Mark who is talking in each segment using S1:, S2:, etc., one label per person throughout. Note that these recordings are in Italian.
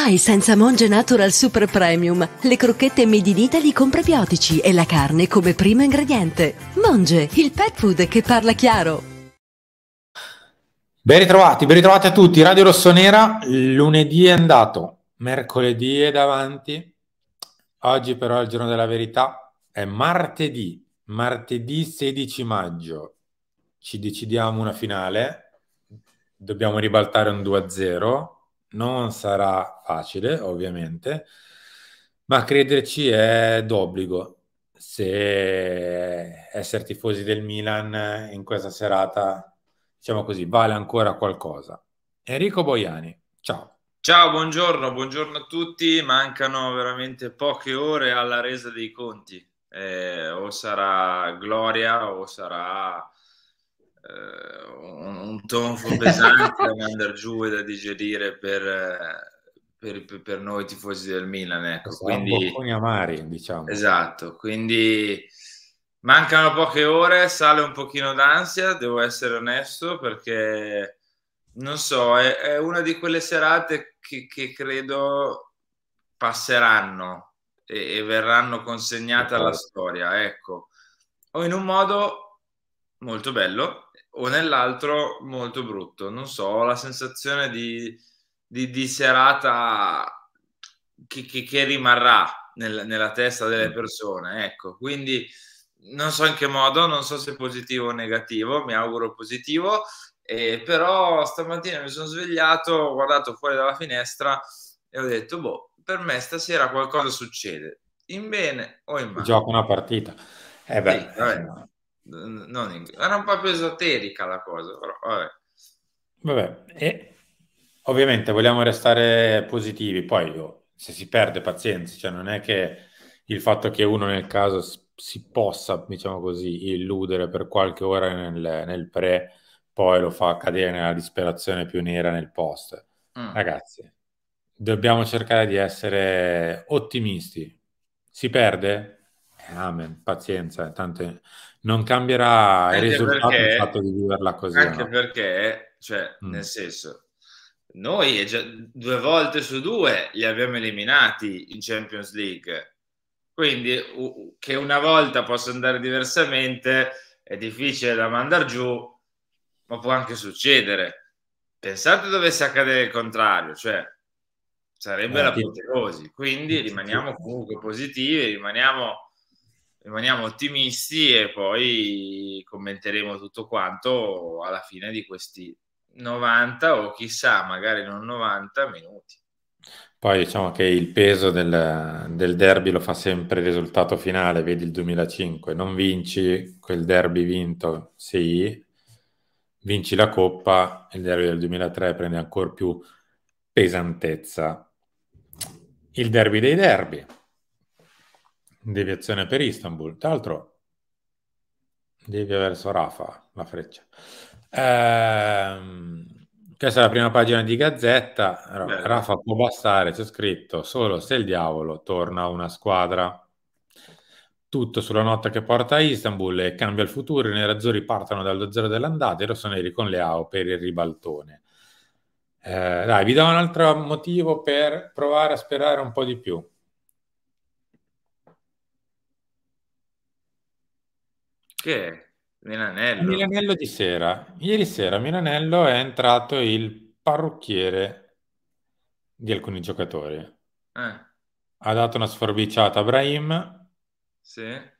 S1: Mai senza Monge Natural Super Premium. Le crocchette made in Italy con prebiotici e la carne come primo ingrediente. Monge, il pet food che parla chiaro.
S2: Ben ritrovati, ben ritrovati a tutti. Radio Rossonera, lunedì è andato, mercoledì è davanti. Oggi però è il giorno della verità. È martedì, martedì 16 maggio. Ci decidiamo una finale. Dobbiamo ribaltare un 2-0 non sarà facile, ovviamente, ma crederci è d'obbligo. Se essere tifosi del Milan in questa serata, diciamo così, vale ancora qualcosa. Enrico Boiani, ciao.
S1: Ciao, buongiorno, buongiorno a tutti. Mancano veramente poche ore alla resa dei conti. Eh, o sarà gloria o sarà eh, un, tonfo pesante da andare giù e da digerire per, eh, per, per, noi tifosi del Milan. Ecco. Esatto, quindi, amari, diciamo. Esatto, quindi mancano poche ore, sale un pochino d'ansia, devo essere onesto, perché non so, è, è una di quelle serate che, che credo passeranno e, e verranno consegnate alla storia, ecco. O in un modo molto bello, o nell'altro molto brutto. Non so, ho la sensazione di, di, di serata che, che, che rimarrà nel, nella testa delle mm. persone. Ecco, quindi non so in che modo, non so se positivo o negativo, mi auguro positivo. Eh, però stamattina mi sono svegliato, ho guardato fuori dalla finestra e ho detto, boh, per me stasera qualcosa succede, in bene o in
S2: male. Gioca una partita. Eh beh,
S1: sì, non, era un po' più esoterica la cosa, però vabbè.
S2: Vabbè, e ovviamente vogliamo restare positivi, poi io, oh, se si perde pazienza, cioè non è che il fatto che uno nel caso si possa, diciamo così, illudere per qualche ora nel, nel pre, poi lo fa cadere nella disperazione più nera nel post. Mm. Ragazzi, dobbiamo cercare di essere ottimisti. Si perde? Amen, pazienza, eh, tante... non cambierà anche il risultato perché, il fatto di viverla così. Anche no?
S1: perché, cioè, mm. nel senso, noi due volte su due li abbiamo eliminati in Champions League, quindi che una volta possa andare diversamente è difficile da mandare giù, ma può anche succedere. Pensate dovesse accadere il contrario, cioè sarebbe eh, l'apoteosi, quindi rimaniamo comunque positivi, rimaniamo rimaniamo ottimisti e poi commenteremo tutto quanto alla fine di questi 90 o chissà, magari non 90 minuti.
S2: Poi diciamo che il peso del, del, derby lo fa sempre il risultato finale, vedi il 2005, non vinci quel derby vinto, sì, vinci la coppa, il derby del 2003 prende ancora più pesantezza. Il derby dei derby, Deviazione per Istanbul. Tra l'altro, devi verso Rafa la freccia. Ehm, questa è la prima pagina di Gazzetta. Beh. Rafa può bastare, c'è scritto solo se il diavolo torna una squadra. Tutto sulla notte che porta a Istanbul e cambia il futuro. I nerazzurri partono dallo zero dell'andata e i rossoneri con Leao per il ribaltone. Eh, dai, vi do un altro motivo per provare a sperare un po' di più. Che è? Milanello. Milanello di sera. Ieri sera a Milanello è entrato il parrucchiere di alcuni giocatori. Eh. Ha dato una sforbiciata a Brahim. Sì. E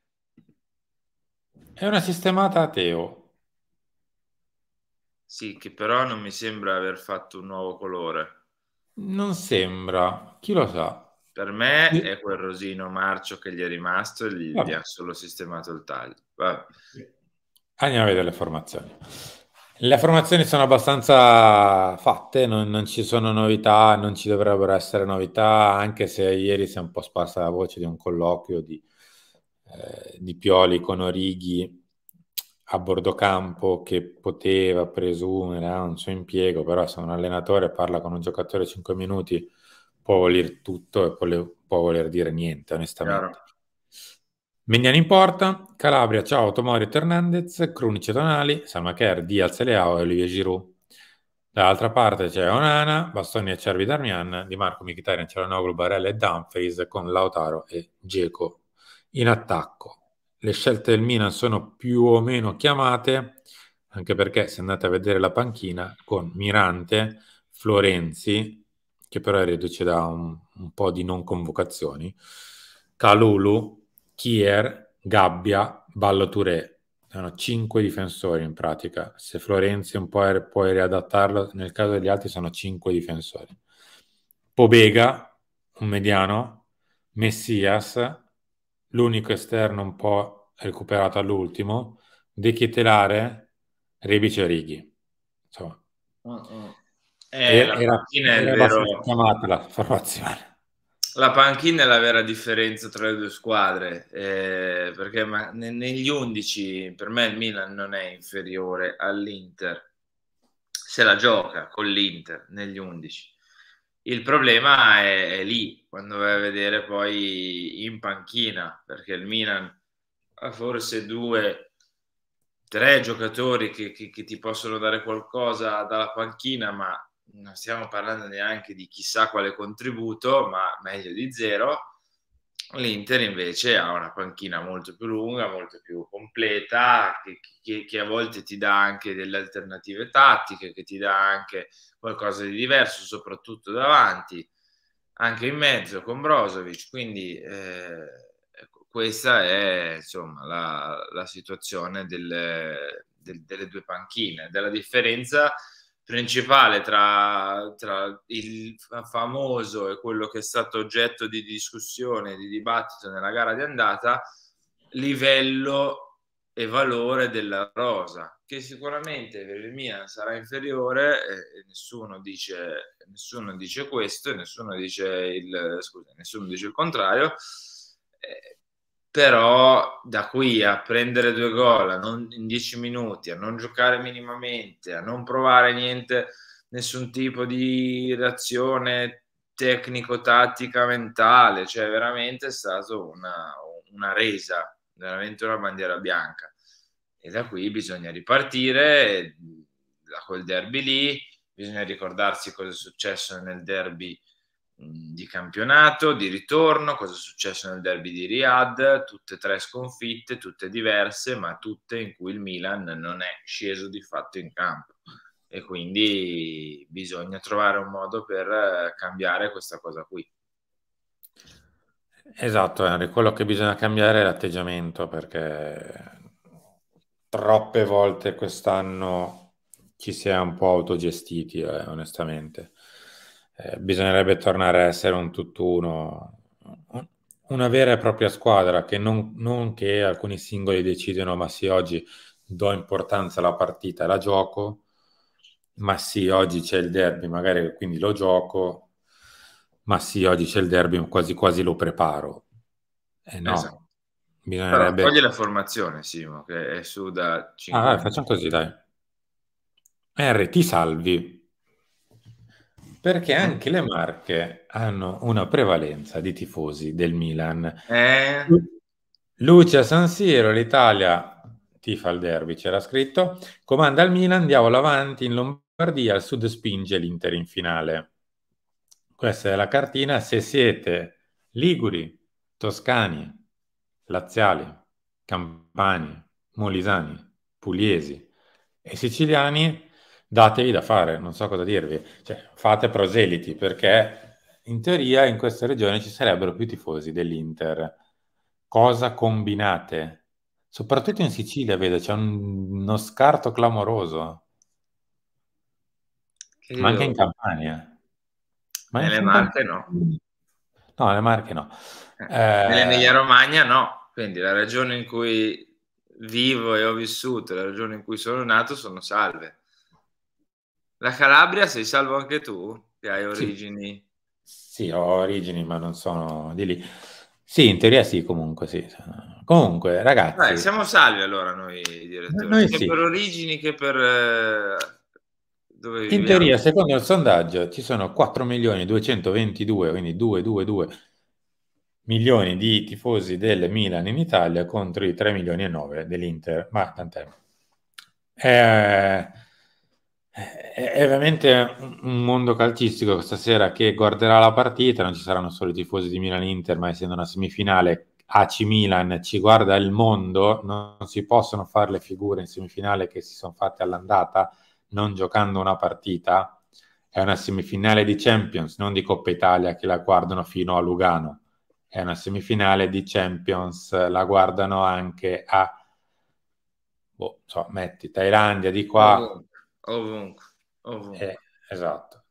S2: una sistemata a Teo.
S1: Sì, che però non mi sembra aver fatto un nuovo colore.
S2: Non sembra, chi lo sa.
S1: Per me è quel rosino marcio che gli è rimasto e gli, gli ha solo sistemato il taglio. Vai.
S2: Andiamo a vedere le formazioni. Le formazioni sono abbastanza fatte, non, non, ci sono novità, non ci dovrebbero essere novità, anche se ieri si è un po' sparsa la voce di un colloquio di, eh, di Pioli con Orighi a Bordocampo che poteva presumere a un suo impiego, però se un allenatore parla con un giocatore 5 minuti può voler tutto e può, può voler dire niente, onestamente. Chiaro. Mediani in porta, Calabria, Ciao, Tomorio, Hernandez, Crunici, Tonali, Samacher, Diaz, Leao e Olivier Giroud. Dall'altra parte c'è Onana, Bastoni e Cervi Darmian, Di Marco, Mkhitaryan, Cialanoglu, Barella e Dumfries con Lautaro e Geco in attacco. Le scelte del Milan sono più o meno chiamate, anche perché se andate a vedere la panchina con Mirante, Florenzi, che però è reduce da un, un po' di non convocazioni, Calulu, Kier, Gabbia, Ballo-Touré. Sono cinque difensori in pratica. Se Florenzi un po' er-, puoi riadattarlo, nel caso degli altri sono cinque difensori. Pobega, un mediano, Messias, l'unico esterno un po' recuperato all'ultimo, De Chietelare, Rebic Righi. Insomma,
S1: uh-uh. eh, era, era, era
S2: chiamata la formazione.
S1: La panchina è la vera differenza tra le due squadre, eh, perché ne, negli 11 per me il Milan non è inferiore all'Inter, se la gioca con l'Inter negli 11. Il problema è, è lì, quando vai a vedere poi in panchina, perché il Milan ha forse due, tre giocatori che, che, che ti possono dare qualcosa dalla panchina, ma non stiamo parlando neanche di chissà quale contributo, ma meglio di zero. L'Inter invece ha una panchina molto più lunga, molto più completa, che, che, che, a volte ti dà anche delle alternative tattiche, che ti dà anche qualcosa di diverso, soprattutto davanti, anche in mezzo con Brozovic. Quindi eh, ecco, questa è insomma, la, la situazione delle, del, delle due panchine, della differenza principale tra, tra, il famoso e quello che è stato oggetto di discussione, di dibattito nella gara di andata, livello e valore della rosa, che sicuramente per il mia sarà inferiore, e nessuno, dice, nessuno dice questo, e nessuno dice il, scusa, nessuno dice il contrario. Eh, però da qui a prendere due gol non, in dieci minuti, a non giocare minimamente, a non provare niente, nessun tipo di reazione tecnico-tattica mentale, cioè veramente è stata una, una resa, veramente una bandiera bianca. E da qui bisogna ripartire da quel derby lì, bisogna ricordarsi cosa è successo nel derby di campionato, di ritorno, cosa è successo nel derby di Riyadh, tutte e tre sconfitte, tutte diverse, ma tutte in cui il Milan non è sceso di fatto in campo e quindi bisogna trovare un modo per eh, cambiare questa cosa qui.
S2: Esatto, Henry, quello che bisogna cambiare è l'atteggiamento perché troppe volte quest'anno ci si è un po' autogestiti, eh, onestamente eh, bisognerebbe tornare a essere un tutt'uno, una vera e propria squadra, che non, non che alcuni singoli decidono, ma sì, oggi do importanza alla partita, la gioco, ma sì, oggi c'è il derby, magari quindi lo gioco, ma sì, oggi c'è il derby, quasi quasi lo preparo. Eh no, esatto. bisognerebbe... togli la
S1: formazione, Simo, che è su da 5 Ah, vai, facciamo
S2: così, dai. R, ti salvi, perché anche le Marche hanno una prevalenza di tifosi del Milan. Eh. Lucia San Siro, l'Italia tifa il derby, c'era scritto. Comanda il Milan, diavolo avanti in Lombardia, al sud spinge l'Inter in finale. Questa è la cartina. Se siete liguri, toscani, laziali, campani, molisani, pugliesi e siciliani, datevi da fare, non so cosa dirvi, cioè, fate proseliti perché in teoria in questa regione ci sarebbero più tifosi dell'Inter. Cosa combinate? Soprattutto in Sicilia, vedo, c'è un, uno scarto clamoroso. Che Ma anche in Campania. Ma nelle Marche no. No, nelle Marche no. Eh, eh, Nell'Emilia
S1: Romagna no. Quindi la regione in cui vivo e ho vissuto, la regione in cui sono nato, sono salve. La Calabria sei salvo anche tu? Che hai origini?
S2: Sì. sì, ho origini, ma non sono di lì. Sì, in teoria sì, comunque sì. Comunque, ragazzi... Beh,
S1: siamo salvi allora noi, direttori. Noi sì. per origini che per... Eh, dove in viviamo. teoria,
S2: secondo il sondaggio, ci sono 4 milioni 222, quindi 222 milioni di tifosi del Milan in Italia contro i 3 milioni e 9 dell'Inter. Ma tant'è. Eh, è veramente un mondo calcistico questa sera che guarderà la partita, non ci saranno solo i tifosi di Milan-Inter, ma essendo una semifinale AC Milan ci guarda il mondo, non si possono fare le figure in semifinale che si sono fatte all'andata non giocando una partita. È una semifinale di Champions, non di Coppa Italia che la guardano fino a Lugano. È una semifinale di Champions, la guardano anche a boh, so, metti Thailandia di qua,
S1: ovunque. ovunque. Eh, esatto.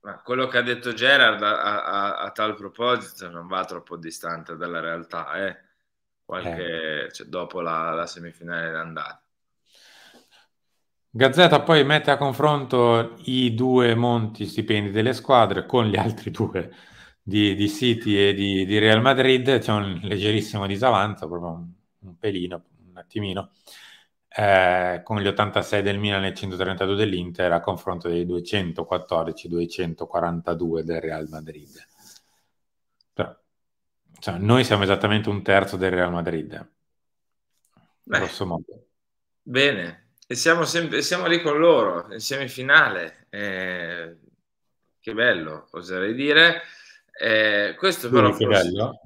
S1: Ma quello che ha detto Gerard a, a, a, tal proposito non va troppo distante dalla realtà, eh? Qualche, eh. Cioè, dopo la, la semifinale d'andata.
S2: Gazzetta poi mette a confronto i due monti stipendi delle squadre con gli altri due di, di City e di, di, Real Madrid, c'è un leggerissimo disavanzo, proprio un, un pelino, un attimino eh, con gli 86 del Milan e 132 dell'Inter a confronto dei 214-242 del Real Madrid. Però, cioè, noi siamo esattamente un terzo del Real Madrid, Beh, grosso modo.
S1: Bene, e siamo, sempre, siamo lì con loro, in semifinale. Eh, che bello, oserei dire. Eh, questo Lui, però... Che forse... bello?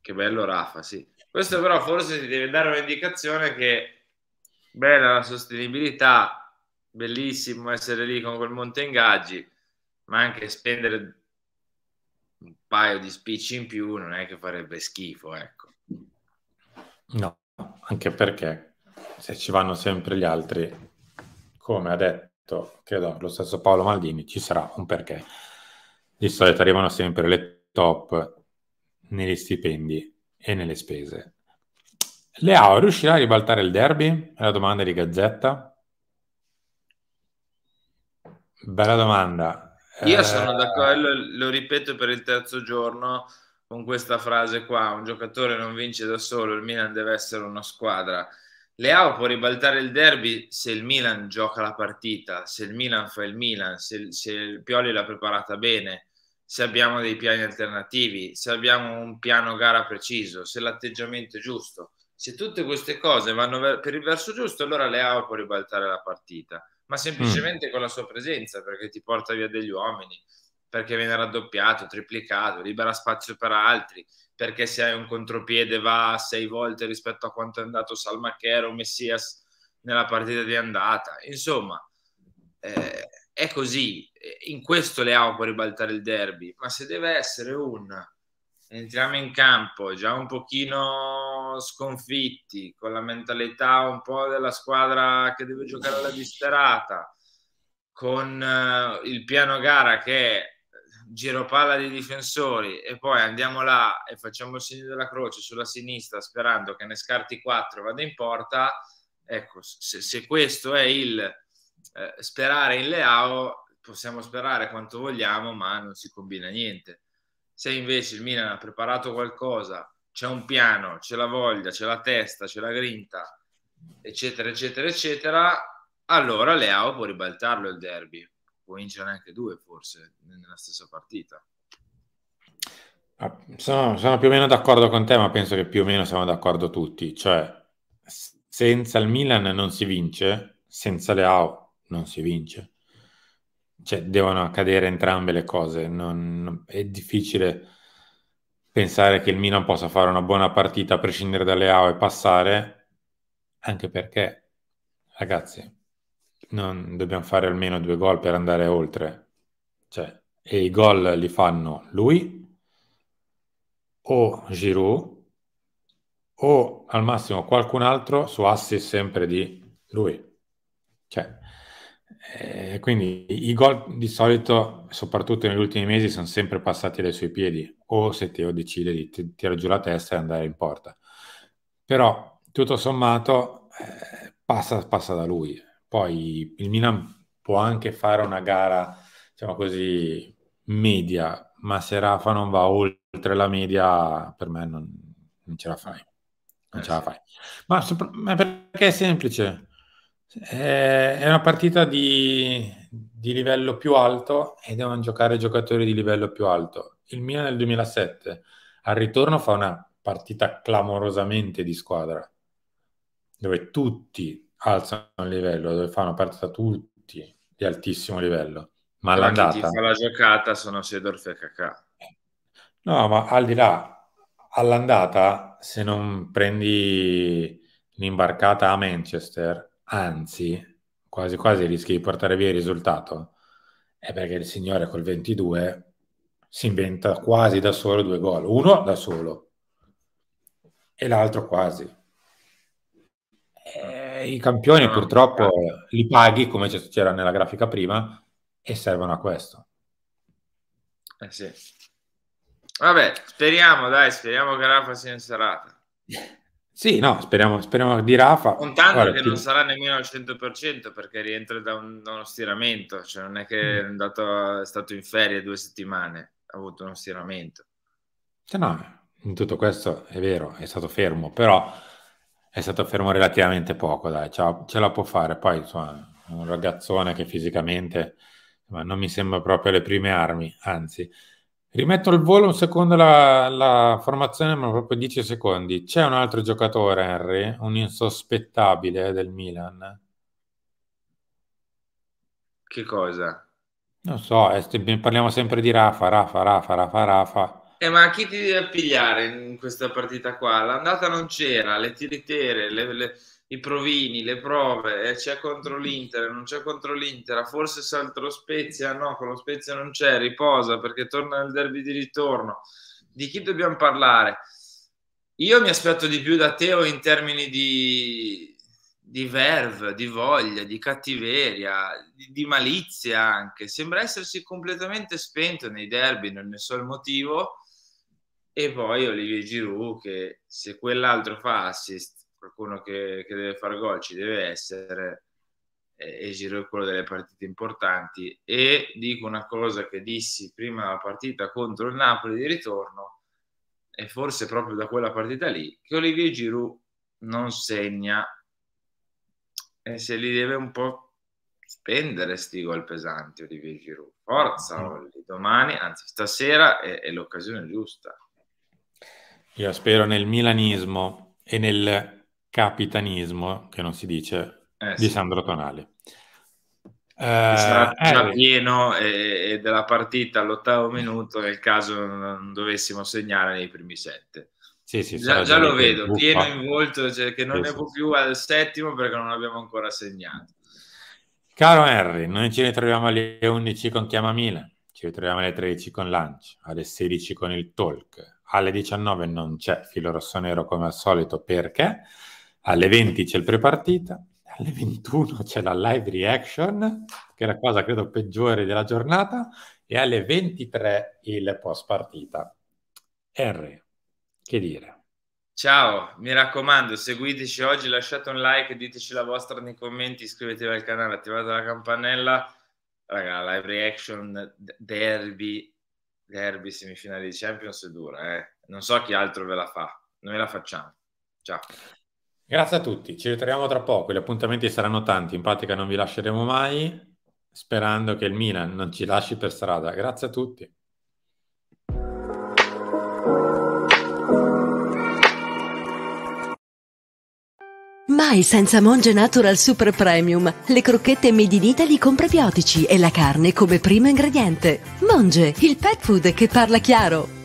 S1: Che bello Rafa, sì. Questo però forse ti deve dare un'indicazione che bella la sostenibilità, bellissimo essere lì con quel monte ingaggi, ma anche spendere un paio di spicci in più non è che farebbe schifo, ecco.
S2: No, anche perché se ci vanno sempre gli altri, come ha detto, credo, lo stesso Paolo Maldini, ci sarà un perché. Di solito arrivano sempre le top negli stipendi e nelle spese. Leao riuscirà a ribaltare il derby? È la domanda di Gazzetta. Bella domanda. Io eh, sono d'accordo,
S1: lo, ripeto per il terzo giorno con questa frase qua, un giocatore non vince da solo, il Milan deve essere una squadra. Leao può ribaltare il derby se il Milan gioca la partita, se il Milan fa il Milan, se, se il Pioli l'ha preparata bene se abbiamo dei piani alternativi, se abbiamo un piano gara preciso, se l'atteggiamento è giusto. Se tutte queste cose vanno per il verso giusto, allora Leao può ribaltare la partita, ma semplicemente mm. con la sua presenza, perché ti porta via degli uomini, perché viene raddoppiato, triplicato, libera spazio per altri, perché se hai un contropiede va sei volte rispetto a quanto è andato Salmachero, Messias nella partita di andata. Insomma, eh, è così, in questo Leao può ribaltare il derby, ma se deve essere un entriamo in campo già un pochino sconfitti, con la mentalità un po' della squadra che deve giocare alla disperata, con uh, il piano gara che è giro palla dei difensori e poi andiamo là e facciamo il segno della croce sulla sinistra sperando che ne scarti 4 e vada in porta, ecco, se, se questo è il eh, sperare in Leao possiamo sperare quanto vogliamo, ma non si combina niente. Se invece il Milan ha preparato qualcosa, c'è un piano, c'è la voglia, c'è la testa, c'è la grinta, eccetera, eccetera, eccetera, allora Leao può ribaltarlo il derby, può vincere anche due forse nella stessa partita.
S2: Ah, sono, sono più o meno d'accordo con te, ma penso che più o meno siamo d'accordo tutti. Cioè, senza il Milan non si vince, senza Leao non si vince. Cioè, devono accadere entrambe le cose. Non, non, è difficile pensare che il Milan possa fare una buona partita a prescindere dalle AO e passare, anche perché, ragazzi, non dobbiamo fare almeno due gol per andare oltre. Cioè, e i gol li fanno lui o Giroud o al massimo qualcun altro su assist sempre di lui. Cioè, eh, quindi i gol di solito, soprattutto negli ultimi mesi, sono sempre passati dai suoi piedi o se Teo decide di tirare giù la testa e andare in porta. Però tutto sommato eh, passa, passa, da lui. Poi il Milan può anche fare una gara, diciamo così, media, ma se Rafa non va oltre la media, per me non, non ce la fai. Non eh, ce la fai. Ma, sopra- ma perché è semplice? Eh, è una partita di, di, livello più alto e devono giocare giocatori di livello più alto. Il Milan nel 2007 al ritorno fa una partita clamorosamente di squadra dove tutti alzano il livello, dove fanno partita tutti di altissimo livello. Ma Però l'andata... Chi fa
S1: la giocata sono Sedorf e Kakà.
S2: No, ma al di là, all'andata, se non prendi l'imbarcata a Manchester anzi quasi quasi rischi di portare via il risultato, è perché il signore col 22 si inventa quasi da solo due gol, uno da solo e l'altro quasi. Eh, I campioni purtroppo li paghi come c'era nella grafica prima e servono a questo.
S1: Eh sì. Vabbè, speriamo, dai, speriamo che la sia in serata.
S2: Sì, no, speriamo, speriamo di Rafa. Contando Guarda, che ti... non
S1: sarà nemmeno al 100% perché rientra da, un, da uno stiramento, cioè non è che mm. è, andato, è stato in ferie due settimane, ha avuto uno stiramento.
S2: Cioè no, in tutto questo è vero, è stato fermo, però è stato fermo relativamente poco, dai, ce la, ce la può fare. Poi, insomma, un ragazzone che fisicamente non mi sembra proprio alle prime armi, anzi Rimetto al volo un secondo la, la, formazione, ma proprio 10 secondi. C'è un altro giocatore, Henry, un insospettabile del Milan. Che cosa? Non so, eh, parliamo sempre di Rafa, Rafa, Rafa, Rafa, Rafa.
S1: Eh, ma chi ti deve pigliare in questa partita qua? L'andata non c'era, le tiritere, le, le, i provini, le prove, eh, c'è contro l'Inter, non c'è contro l'Inter, forse salto Spezia, no, con lo Spezia non c'è, riposa perché torna nel derby di ritorno. Di chi dobbiamo parlare? Io mi aspetto di più da Teo in termini di, di verve, di voglia, di cattiveria, di, di malizia anche. Sembra essersi completamente spento nei derby, non ne so il motivo. E poi Olivier Giroud che se quell'altro fa assist qualcuno che, che deve fare gol ci deve essere e giro quello delle partite importanti e dico una cosa che dissi prima della partita contro il Napoli di ritorno e forse proprio da quella partita lì che Olivier Giroud non segna e se li deve un po' spendere sti gol pesanti Olivier Giroud forza mm. Olli, domani anzi stasera è, è l'occasione giusta
S2: io spero nel milanismo e nel capitanismo, che non si dice, eh, di Sandro Tonali. Eh, sarà eh, già eh,
S1: pieno e, e, della partita all'ottavo minuto nel caso non dovessimo segnare nei primi sette.
S2: Sì, sì, già, già lo vedo, buffa. pieno in
S1: volto, cioè che non sì, ne può più al settimo perché non abbiamo ancora segnato.
S2: Caro Henry, noi ci ritroviamo alle 11 con Chiama ci ritroviamo alle 13 con Lunch, alle 16 con il Talk, alle 19 non c'è Filo Rossonero come al solito perché alle 20 c'è il prepartita, alle 21 c'è la live reaction, che è la cosa credo peggiore della giornata, e alle 23 il post partita. R, che dire?
S1: Ciao, mi raccomando, seguiteci oggi, lasciate un like, diteci la vostra nei commenti, iscrivetevi al canale, attivate la campanella. Raga, live reaction, derby, derby, semifinali di Champions è dura, eh. Non so chi altro ve la fa, noi la facciamo. Ciao.
S2: Grazie a tutti, ci ritroviamo tra poco, gli appuntamenti saranno tanti, in pratica non vi lasceremo mai, sperando che il Milan non ci lasci per strada. Grazie a tutti.
S1: Mai senza Monge Natural Super Premium, le crocchette made in Italy con prebiotici e la carne come primo ingrediente. Monge, il pet food che parla chiaro.